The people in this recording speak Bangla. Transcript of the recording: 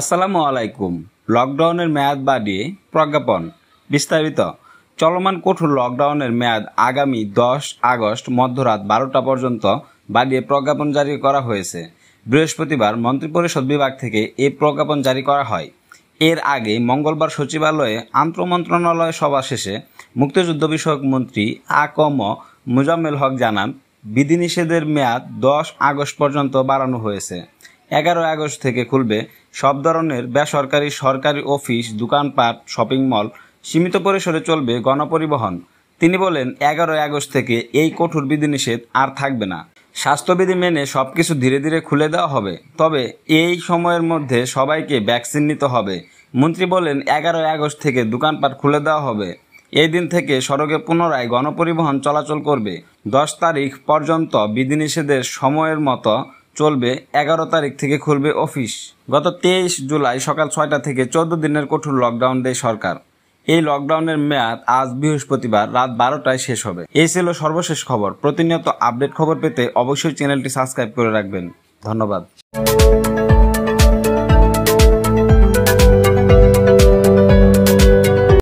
আসসালামু আলাইকুম লকডাউনের মেয়াদ বাড়িয়ে প্রজ্ঞাপন বিস্তারিত চলমান কঠোর লকডাউনের মেয়াদ আগামী দশ আগস্ট মধ্যরাত বারোটা পর্যন্ত বাড়িয়ে প্রজ্ঞাপন জারি করা হয়েছে বৃহস্পতিবার মন্ত্রিপরিষদ বিভাগ থেকে এ প্রজ্ঞাপন জারি করা হয় এর আগে মঙ্গলবার সচিবালয়ে মন্ত্রণালয় সভা শেষে মুক্তিযুদ্ধ বিষয়ক মন্ত্রী আ কম মুজাম্মেল হক জানান বিধিনিষেধের মেয়াদ দশ আগস্ট পর্যন্ত বাড়ানো হয়েছে এগারো আগস্ট থেকে খুলবে সব ধরনের বেসরকারি সরকারি অফিস দোকানপাট শপিং মল সীমিত পরিসরে চলবে গণপরিবহন তিনি বলেন এগারো আগস্ট থেকে এই কঠোর বিধিনিষেধ আর থাকবে না স্বাস্থ্যবিধি মেনে সব কিছু ধীরে ধীরে খুলে দেওয়া হবে তবে এই সময়ের মধ্যে সবাইকে ভ্যাকসিন নিতে হবে মন্ত্রী বলেন এগারোই আগস্ট থেকে দোকানপাট খুলে দেওয়া হবে এই দিন থেকে সড়কে পুনরায় গণপরিবহন চলাচল করবে দশ তারিখ পর্যন্ত বিধিনিষেধের সময়ের মতো চলবে এগারো তারিখ থেকে খুলবে অফিস গত তেইশ জুলাই সকাল ছয়টা থেকে চোদ্দ দিনের কঠোর লকডাউন দেয় সরকার এই লকডাউনের মেয়াদ আজ বৃহস্পতিবার রাত বারোটায় শেষ হবে এই ছিল সর্বশেষ খবর প্রতিনিয়ত আপডেট খবর পেতে অবশ্যই চ্যানেলটি সাবস্ক্রাইব করে রাখবেন ধন্যবাদ